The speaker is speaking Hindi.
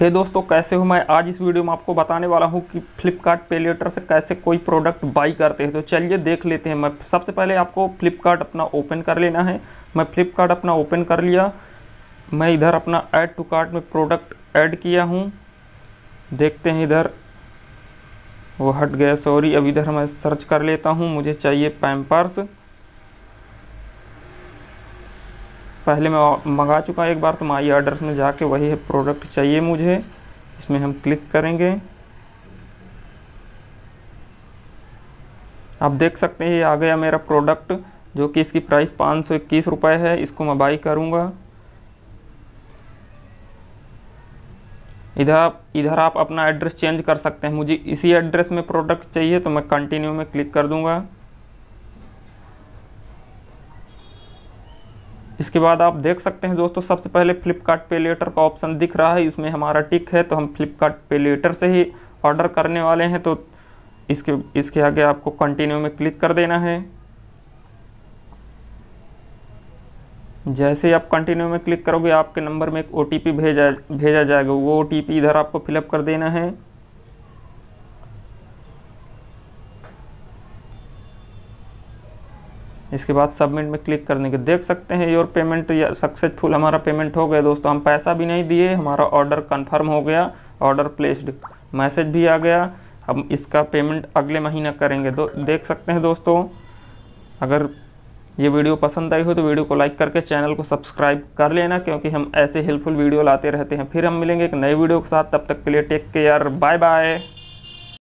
हे hey दोस्तों कैसे हूँ मैं आज इस वीडियो में आपको बताने वाला हूँ कि फ्लिपकार्ट पेलेटर से कैसे कोई प्रोडक्ट बाई करते हैं तो चलिए देख लेते हैं मैं सबसे पहले आपको फ्लिपकार्ट अपना ओपन कर लेना है मैं फ्लिपकार्ट अपना ओपन कर लिया मैं इधर अपना ऐड टू कार्ट में प्रोडक्ट ऐड किया हूँ देखते हैं इधर वो हट गया सॉरी अब इधर मैं सर्च कर लेता हूँ मुझे चाहिए पैम्पर्स पहले मैं मंगा चुका एक बार तो माई ऑर्डर्स में जाके वही प्रोडक्ट चाहिए मुझे इसमें हम क्लिक करेंगे आप देख सकते हैं ये आ गया मेरा प्रोडक्ट जो कि इसकी प्राइस पाँच सौ इक्कीस रुपये है इसको मैं बाई करूँगा इधर इधर आप अपना एड्रेस चेंज कर सकते हैं मुझे इसी एड्रेस में प्रोडक्ट चाहिए तो मैं कंटिन्यू में क्लिक कर दूँगा इसके बाद आप देख सकते हैं दोस्तों सबसे पहले फ्लिपकार्ट पे लेटर का ऑप्शन दिख रहा है इसमें हमारा टिक है तो हम फ्लिपकार्ट पे लेटर से ही ऑर्डर करने वाले हैं तो इसके इसके आगे आपको कंटिन्यू में क्लिक कर देना है जैसे ही आप कंटिन्यू में क्लिक करोगे आपके नंबर में एक ओ भेजा भेजा जाएगा वो ओ इधर आपको फिलअप कर देना है इसके बाद सबमिट में क्लिक करने के देख सकते हैं योर पेमेंट या सक्सेसफुल हमारा पेमेंट हो गया दोस्तों हम पैसा भी नहीं दिए हमारा ऑर्डर कंफर्म हो गया ऑर्डर प्लेस्ड मैसेज भी आ गया हम इसका पेमेंट अगले महीना करेंगे तो देख सकते हैं दोस्तों अगर ये वीडियो पसंद आई हो तो वीडियो को लाइक करके चैनल को सब्सक्राइब कर लेना क्योंकि हम ऐसे हेल्पफुल वीडियो लाते रहते हैं फिर हम मिलेंगे एक नए वीडियो के साथ तब तक के लिए टेक केयर बाय बाय